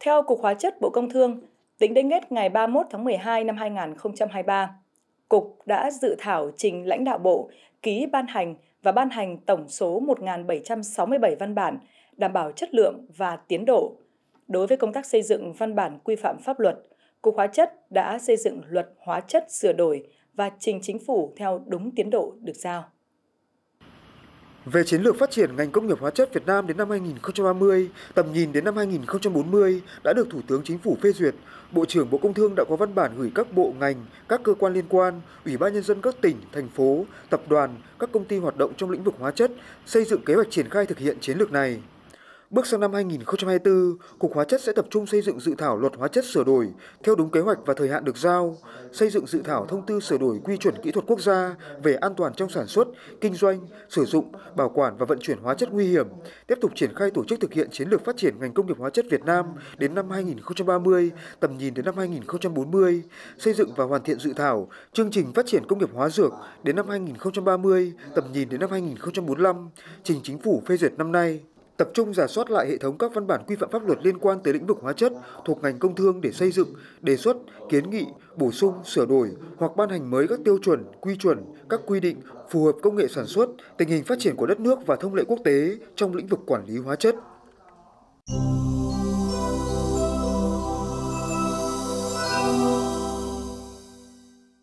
Theo Cục Hóa chất Bộ Công Thương, tính đến hết ngày 31 tháng 12 năm 2023, Cục đã dự thảo trình lãnh đạo Bộ ký ban hành và ban hành tổng số 1.767 văn bản đảm bảo chất lượng và tiến độ. Đối với công tác xây dựng văn bản quy phạm pháp luật, Cục Hóa chất đã xây dựng luật hóa chất sửa đổi và trình chính phủ theo đúng tiến độ được giao. Về chiến lược phát triển ngành công nghiệp hóa chất Việt Nam đến năm 2030, tầm nhìn đến năm 2040 đã được Thủ tướng Chính phủ phê duyệt. Bộ trưởng Bộ Công Thương đã có văn bản gửi các bộ ngành, các cơ quan liên quan, Ủy ban nhân dân các tỉnh, thành phố, tập đoàn, các công ty hoạt động trong lĩnh vực hóa chất xây dựng kế hoạch triển khai thực hiện chiến lược này. Bước sang năm 2024, Cục Hóa chất sẽ tập trung xây dựng dự thảo luật hóa chất sửa đổi theo đúng kế hoạch và thời hạn được giao, xây dựng dự thảo thông tư sửa đổi quy chuẩn kỹ thuật quốc gia về an toàn trong sản xuất, kinh doanh, sử dụng, bảo quản và vận chuyển hóa chất nguy hiểm, tiếp tục triển khai tổ chức thực hiện chiến lược phát triển ngành công nghiệp hóa chất Việt Nam đến năm 2030, tầm nhìn đến năm 2040, xây dựng và hoàn thiện dự thảo chương trình phát triển công nghiệp hóa dược đến năm 2030, tầm nhìn đến năm 2045, trình chính phủ phê duyệt năm nay tập trung giả soát lại hệ thống các văn bản quy phạm pháp luật liên quan tới lĩnh vực hóa chất thuộc ngành công thương để xây dựng, đề xuất, kiến nghị, bổ sung, sửa đổi hoặc ban hành mới các tiêu chuẩn, quy chuẩn, các quy định phù hợp công nghệ sản xuất, tình hình phát triển của đất nước và thông lệ quốc tế trong lĩnh vực quản lý hóa chất.